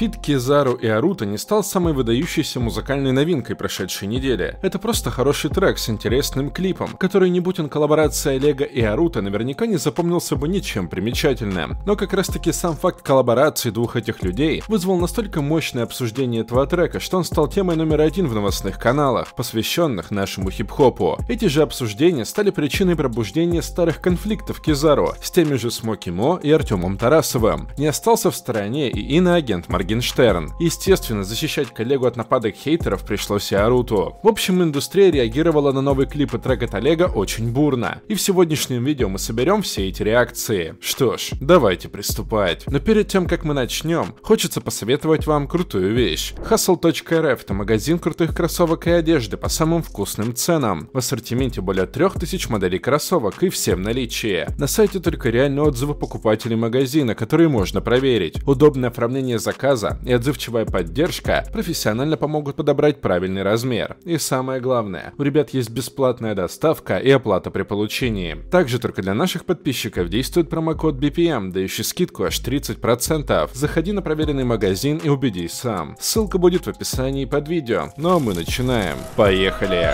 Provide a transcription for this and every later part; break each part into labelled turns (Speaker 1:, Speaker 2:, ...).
Speaker 1: Фит Кизару и Арута не стал самой выдающейся музыкальной новинкой прошедшей недели. Это просто хороший трек с интересным клипом, который, не будь он коллаборацией Олега и Арута, наверняка не запомнился бы ничем примечательным. Но как раз таки сам факт коллаборации двух этих людей вызвал настолько мощное обсуждение этого трека, что он стал темой номер один в новостных каналах, посвященных нашему хип-хопу. Эти же обсуждения стали причиной пробуждения старых конфликтов Кизару с теми же Смоки Мо и Артемом Тарасовым. Не остался в стороне и иноагент Маргин Моргенштерн. Естественно, защищать коллегу от нападок хейтеров пришлось и Аруту. В общем, индустрия реагировала на новый клип и трек от Олега очень бурно. И в сегодняшнем видео мы соберем все эти реакции. Что ж, давайте приступать. Но перед тем, как мы начнем, хочется посоветовать вам крутую вещь. Hustle.rf – это магазин крутых кроссовок и одежды по самым вкусным ценам. В ассортименте более 3000 моделей кроссовок и все в наличии. На сайте только реальные отзывы покупателей магазина, которые можно проверить. Удобное оформление заказа глаза, и отзывчивая поддержка профессионально помогут подобрать правильный размер. И самое главное, у ребят есть бесплатная доставка и оплата при получении. Также только для наших подписчиков действует промокод BPM, дающий скидку аж 30%. Заходи на проверенный магазин и убедись сам. Ссылка будет в описании под видео. Ну а мы начинаем. Поехали!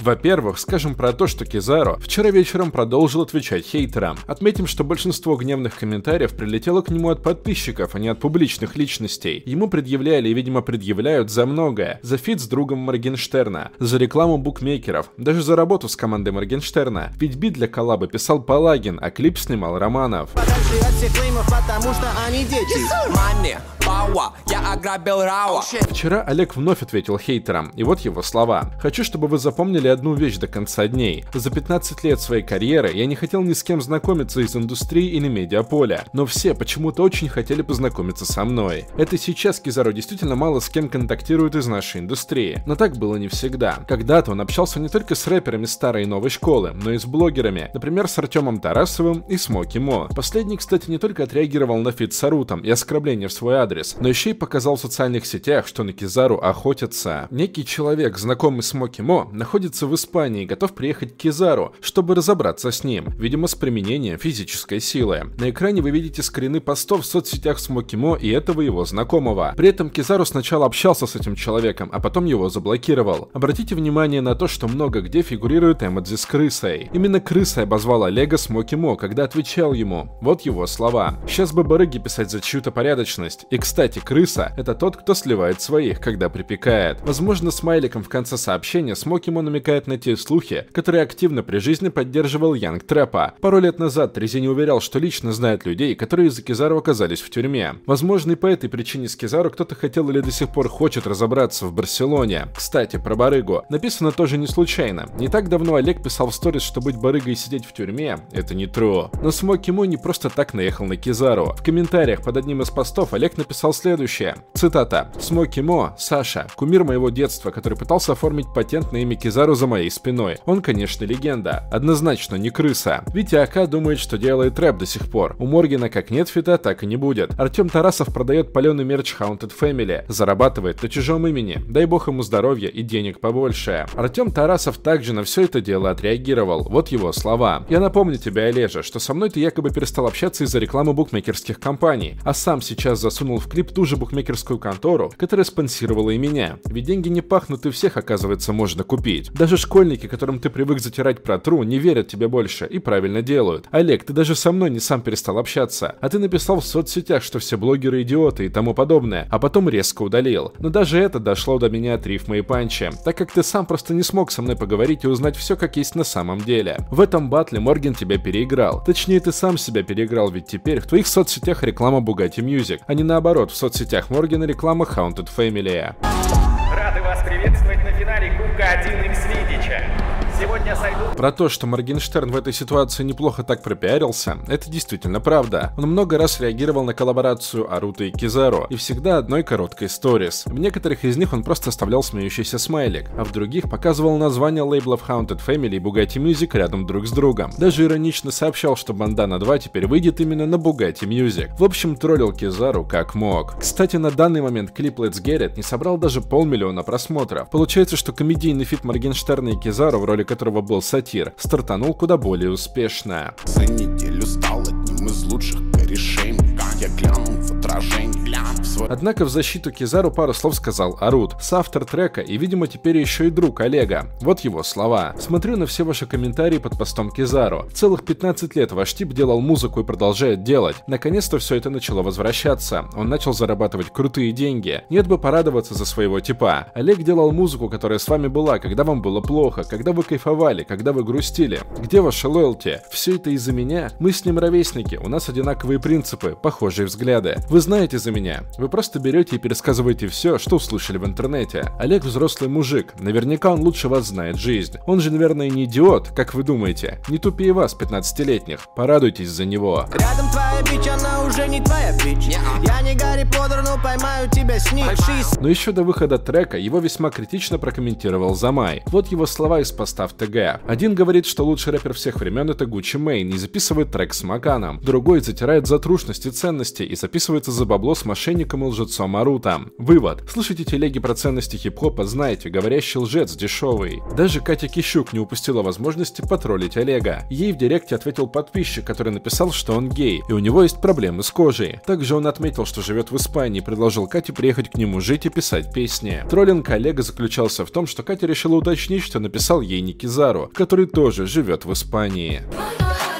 Speaker 1: Во-первых, скажем про то, что Кизаро вчера вечером продолжил отвечать хейтерам. Отметим, что большинство гневных комментариев прилетело к нему от подписчиков, а не от публичных личностей. Ему предъявляли и, видимо, предъявляют за многое. За фит с другом Моргенштерна, за рекламу букмекеров, даже за работу с командой Моргенштерна. Ведь бит для коллаба писал Палагин, а клип снимал Романов.
Speaker 2: Подальше от всех леймов, потому что они дети. Маме, Вау, я ограбил Рао.
Speaker 1: Вчера Олег вновь ответил хейтерам, и вот его слова. Хочу, чтобы вы запомнили одну вещь до конца дней. За 15 лет своей карьеры я не хотел ни с кем знакомиться из индустрии или медиаполя, но все почему-то очень хотели познакомиться со мной. Это сейчас Кизару действительно мало с кем контактирует из нашей индустрии, но так было не всегда. Когда-то он общался не только с рэперами старой и новой школы, но и с блогерами, например, с Артемом Тарасовым и Смоки Мо. Последний, кстати, не только отреагировал на фит с Арутом и оскорбление в свой адрес, сервис, но еще и показал в социальных сетях, что на Кизару охотятся. Некий человек, знакомый с Мокимо, находится в Испании и готов приехать к Кизару, чтобы разобраться с ним, видимо с применением физической силы. На экране вы видите скрины постов в соцсетях с Мокимо и этого его знакомого. При этом Кизару сначала общался с этим человеком, а потом его заблокировал. Обратите внимание на то, что много где фигурирует эмодзи с крысой. Именно крыса обозвала Лего Смокимо, когда отвечал ему. Вот его слова. Сейчас бы барыги писать за чью-то порядочность. И, кстати, крыса — это тот, кто сливает своих, когда припекает. Возможно, смайликом в конце сообщения Смоки ему намекает на те слухи, которые активно при жизни поддерживал Янг Трэпа. Пару лет назад Резини уверял, что лично знает людей, которые из-за Кизару оказались в тюрьме. Возможно, и по этой причине с Кизару кто-то хотел или до сих пор хочет разобраться в Барселоне. Кстати, про барыгу. Написано тоже не случайно. Не так давно Олег писал в сторис, что быть барыгой и сидеть в тюрьме — это не тру. Но Смоки Мо не просто так наехал на Кизару. В комментариях под одним из постов Олег написал написал следующее. Цитата. «Смоки Мо, Саша, кумир моего детства, который пытался оформить патент на имя Кизару за моей спиной. Он, конечно, легенда. Однозначно не крыса. Витя Ака думает, что делает рэп до сих пор. У Моргина как нет фита, так и не будет. Артем Тарасов продает паленый мерч Haunted Family. Зарабатывает на чужом имени. Дай бог ему здоровья и денег побольше. Артем Тарасов также на все это дело отреагировал. Вот его слова. «Я напомню тебе, Олежа, что со мной ты якобы перестал общаться из-за рекламы букмекерских компаний, а сам сейчас засунул в клип ту же букмекерскую контору, которая спонсировала и меня. Ведь деньги не пахнут и всех, оказывается, можно купить. Даже школьники, которым ты привык затирать про тру, не верят тебе больше и правильно делают. Олег, ты даже со мной не сам перестал общаться, а ты написал в соцсетях, что все блогеры идиоты и тому подобное, а потом резко удалил. Но даже это дошло до меня от рифма и панча, так как ты сам просто не смог со мной поговорить и узнать все, как есть на самом деле. В этом батле Морген тебя переиграл. Точнее, ты сам себя переиграл, ведь теперь в твоих соцсетях реклама Bugatti Music, а не наоборот оборот в соцсетях Моргана реклама Haunted Family. Рады вас приветствовать на финале Кубка 1 сегодня сойду. Про то, что Моргенштерн в этой ситуации неплохо так пропиарился, это действительно правда. Он много раз реагировал на коллаборацию Арута и Кизаро, и всегда одной короткой сторис. В некоторых из них он просто оставлял смеющийся смайлик, а в других показывал название лейблов Haunted Family и Bugatti Music рядом друг с другом. Даже иронично сообщал, что Бандана 2 теперь выйдет именно на Bugatti Music. В общем, троллил Кизару как мог. Кстати, на данный момент клип Let's Get It не собрал даже полмиллиона просмотров. Получается, что комедийный фит Моргенштерна и Кизару в роли которого был сатир, стартанул куда более успешно. За
Speaker 2: неделю стал одним из лучших корешей, я глянул
Speaker 1: в отражение Однако в защиту Кизару пару слов сказал Арут, соавтор трека и, видимо, теперь еще и друг Олега. Вот его слова. Смотрю на все ваши комментарии под постом Кизару. Целых 15 лет ваш тип делал музыку и продолжает делать. Наконец-то все это начало возвращаться. Он начал зарабатывать крутые деньги. Нет бы порадоваться за своего типа. Олег делал музыку, которая с вами была, когда вам было плохо, когда вы кайфовали, когда вы грустили. Где ваша лоялти? Все это из-за меня? Мы с ним ровесники, у нас одинаковые принципы, похожие взгляды. Вы знаете за меня. Вы просто берете и пересказываете все, что услышали в интернете. Олег взрослый мужик, наверняка он лучше вас знает жизнь. Он же, наверное, не идиот, как вы думаете. Не тупее вас, 15-летних. Порадуйтесь за него.
Speaker 2: Рядом твоя бич, она уже не твоя бич. А? Я не Гарри Поттер, но поймаю тебя с ним.
Speaker 1: Но еще до выхода трека его весьма критично прокомментировал Замай. Вот его слова из поста в ТГ. Один говорит, что лучший рэпер всех времен это Гуччи Мейн и записывает трек с Маканом. Другой затирает за трушность и ценности и записывается за бабло с мошенником самым лжецом Арута. Вывод. Слышите телеги про ценности хип-хопа, знаете, говорящий лжец дешевый. Даже Катя Кищук не упустила возможности потроллить Олега. Ей в директе ответил подписчик, который написал, что он гей, и у него есть проблемы с кожей. Также он отметил, что живет в Испании, и предложил Кате приехать к нему жить и писать песни. Троллинг Олега заключался в том, что Катя решила уточнить, что написал ей Никизару, который тоже живет в Испании. Oh,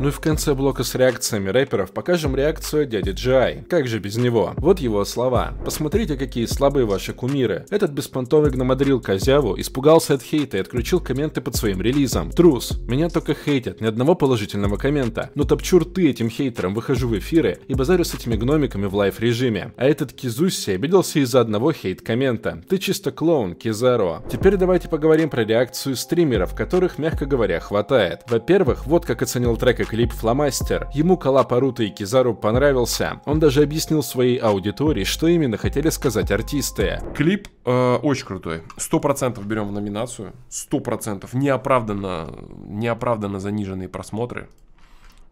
Speaker 1: Ну и в конце блока с реакциями рэперов покажем реакцию дяди Джай. Как же без него? Вот его слова. Посмотрите, какие слабые ваши кумиры. Этот беспонтовый гномодрил Козяву испугался от хейта и отключил комменты под своим релизом. Трус. Меня только хейтят, ни одного положительного коммента. Но «Ну, топчур ты этим хейтерам выхожу в эфиры и базарю с этими гномиками в лайв-режиме. А этот Кизуси обиделся из-за одного хейт-коммента. Ты чисто клоун, Кизаро. Теперь давайте поговорим про реакцию стримеров, которых, мягко говоря, хватает. Во-первых, вот как оценил трек клип «Фломастер». Ему Калапарута и Кизару понравился. Он даже объяснил своей аудитории,
Speaker 2: что именно хотели сказать артисты. Клип э, очень крутой. Сто процентов берем в номинацию. Сто процентов. Неоправданно, неоправданно заниженные просмотры.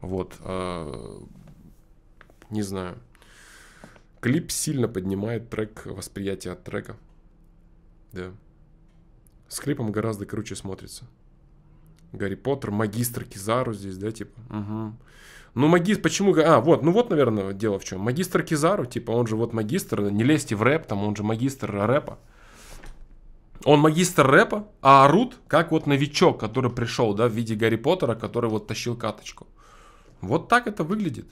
Speaker 2: Вот. Э, не знаю. Клип сильно поднимает трек, восприятие от трека. Да. С клипом гораздо круче смотрится. Гарри Поттер, магистр Кизару здесь, да, типа. Угу. Ну, магист, почему... А, вот, ну вот, наверное, дело в чем. Магистр Кизару, типа, он же вот магистр, не лезьте в рэп, там, он же магистр рэпа. Он магистр рэпа, а орут, как вот новичок, который пришел, да, в виде Гарри Поттера, который вот тащил каточку. Вот так это выглядит.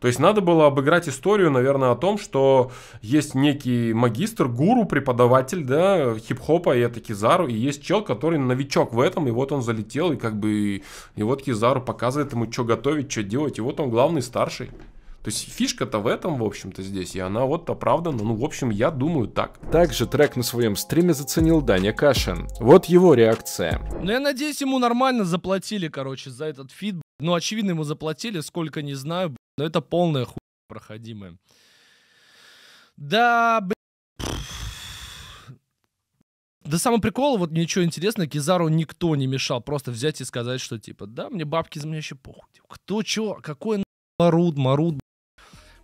Speaker 2: То есть надо было обыграть историю, наверное, о том, что есть некий магистр, гуру, преподаватель, да, хип-хопа, и это Кизару, и есть чел, который новичок в этом, и вот он залетел, и как бы, и вот Кизару показывает ему, что готовить, что делать, и вот он главный старший. То есть фишка-то в этом, в общем-то, здесь, и она вот оправдана, ну, в общем, я думаю так. Также трек на своем стриме заценил Даня Кашин. Вот
Speaker 1: его реакция.
Speaker 2: Ну, я надеюсь, ему нормально заплатили, короче, за этот фит. Ну, очевидно, ему заплатили, сколько, не знаю, но это полная хуйня проходимая. Да, блин. Да самый прикол, вот ничего интересного, Кизару никто не мешал просто взять и сказать, что типа, да, мне бабки за меня еще похуй. Типа, Кто
Speaker 1: чё, какой на... Марут, Марут,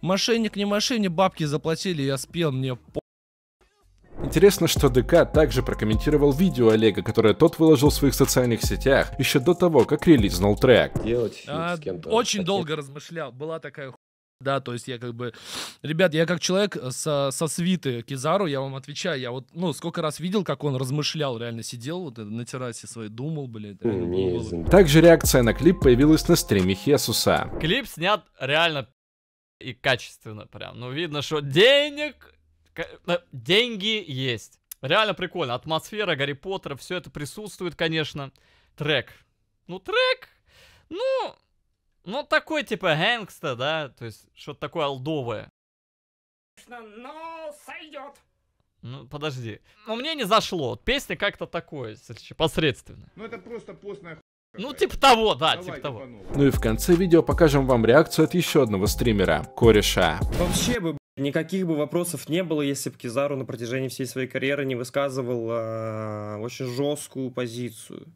Speaker 1: Мошенник не мошенник, бабки заплатили, я
Speaker 2: спел, мне по...
Speaker 1: Интересно, что ДК также прокомментировал видео Олега, которое тот выложил в своих социальных сетях еще до того, как релизнул трек.
Speaker 2: Делать а, с кем-то. Очень хотел. долго размышлял. Была такая ху... да, то есть я как бы... Ребят, я как человек со, со свиты Кизару, я вам отвечаю, я вот, ну, сколько раз видел, как он размышлял, реально сидел вот на террасе своей, думал, блядь. Реально, думал.
Speaker 1: Также реакция на клип появилась на стриме Хесуса.
Speaker 2: Клип снят реально и качественно прям. Ну, видно, что денег... Э, деньги есть. Реально прикольно. Атмосфера Гарри Поттера, все это присутствует, конечно. Трек. Ну, трек... Ну... Ну, такой типа гэнгста, да? То есть, что-то такое алдовое.
Speaker 1: Но сойдет.
Speaker 2: Ну, подожди. Но мне не зашло. Песня как-то такое, посредственно. Ну, это просто постная ну, типа того, да, Давай, типа того. Ну и в конце видео
Speaker 1: покажем вам реакцию от еще одного стримера, Кореша.
Speaker 2: Вообще бы Никаких бы вопросов не было, если бы Кизару на протяжении всей своей карьеры не высказывал э, очень жесткую позицию,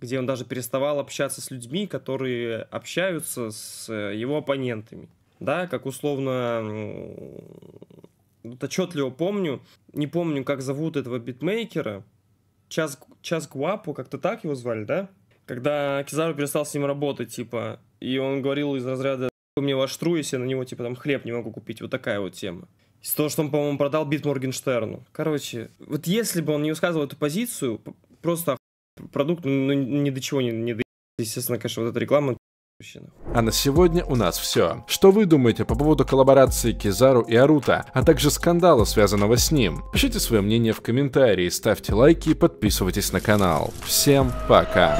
Speaker 2: где он даже переставал общаться с людьми, которые общаются с э, его оппонентами. Да, как условно, вот отчетливо помню, не помню, как зовут этого битмейкера, Час, Час Гуапу, как-то так его звали, да? когда Кизару перестал с ним работать, типа, и он говорил из разряда мне ваш тру, если я на него, типа, там, хлеб не могу купить, вот такая вот тема. Из того, что он, по-моему, продал бит Моргенштерну. Короче, вот если бы он не высказывал эту позицию, просто оху... продукт, ну, ни до чего не, не до... Естественно, конечно, вот эта реклама а на
Speaker 1: сегодня у нас все. Что вы думаете по поводу коллаборации Кизару и Арута, а также скандала, связанного с ним? Пишите свое мнение в комментарии, ставьте лайки и подписывайтесь на канал. Всем пока!